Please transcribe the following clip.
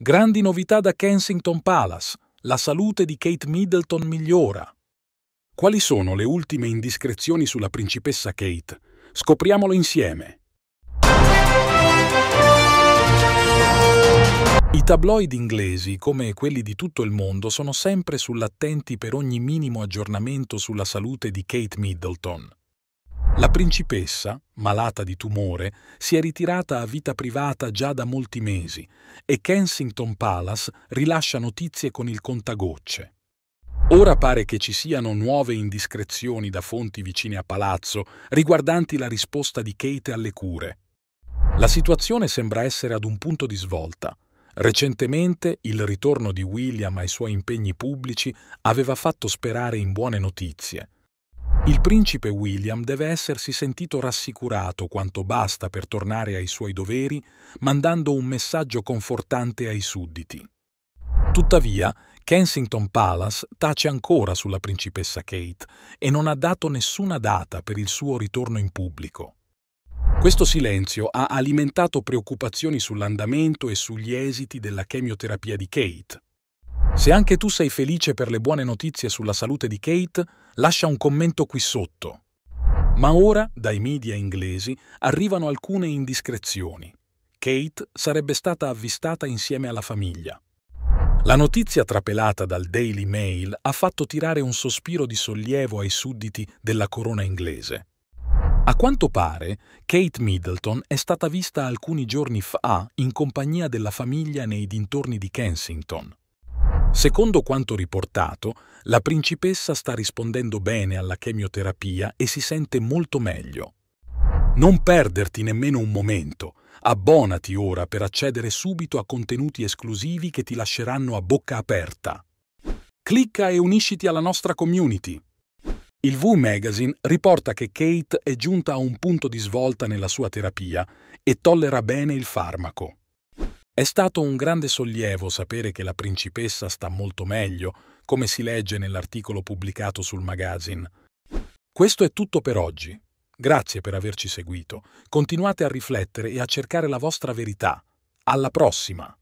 Grandi novità da Kensington Palace. La salute di Kate Middleton migliora. Quali sono le ultime indiscrezioni sulla principessa Kate? Scopriamolo insieme. I tabloid inglesi, come quelli di tutto il mondo, sono sempre sull'attenti per ogni minimo aggiornamento sulla salute di Kate Middleton. La principessa, malata di tumore, si è ritirata a vita privata già da molti mesi e Kensington Palace rilascia notizie con il contagocce. Ora pare che ci siano nuove indiscrezioni da fonti vicine a palazzo riguardanti la risposta di Kate alle cure. La situazione sembra essere ad un punto di svolta. Recentemente il ritorno di William ai suoi impegni pubblici aveva fatto sperare in buone notizie il principe William deve essersi sentito rassicurato quanto basta per tornare ai suoi doveri, mandando un messaggio confortante ai sudditi. Tuttavia, Kensington Palace tace ancora sulla principessa Kate e non ha dato nessuna data per il suo ritorno in pubblico. Questo silenzio ha alimentato preoccupazioni sull'andamento e sugli esiti della chemioterapia di Kate, se anche tu sei felice per le buone notizie sulla salute di Kate, lascia un commento qui sotto. Ma ora, dai media inglesi, arrivano alcune indiscrezioni. Kate sarebbe stata avvistata insieme alla famiglia. La notizia trapelata dal Daily Mail ha fatto tirare un sospiro di sollievo ai sudditi della corona inglese. A quanto pare, Kate Middleton è stata vista alcuni giorni fa in compagnia della famiglia nei dintorni di Kensington. Secondo quanto riportato, la principessa sta rispondendo bene alla chemioterapia e si sente molto meglio. Non perderti nemmeno un momento. Abbonati ora per accedere subito a contenuti esclusivi che ti lasceranno a bocca aperta. Clicca e unisciti alla nostra community. Il V Magazine riporta che Kate è giunta a un punto di svolta nella sua terapia e tollera bene il farmaco. È stato un grande sollievo sapere che la principessa sta molto meglio, come si legge nell'articolo pubblicato sul magazine. Questo è tutto per oggi. Grazie per averci seguito. Continuate a riflettere e a cercare la vostra verità. Alla prossima!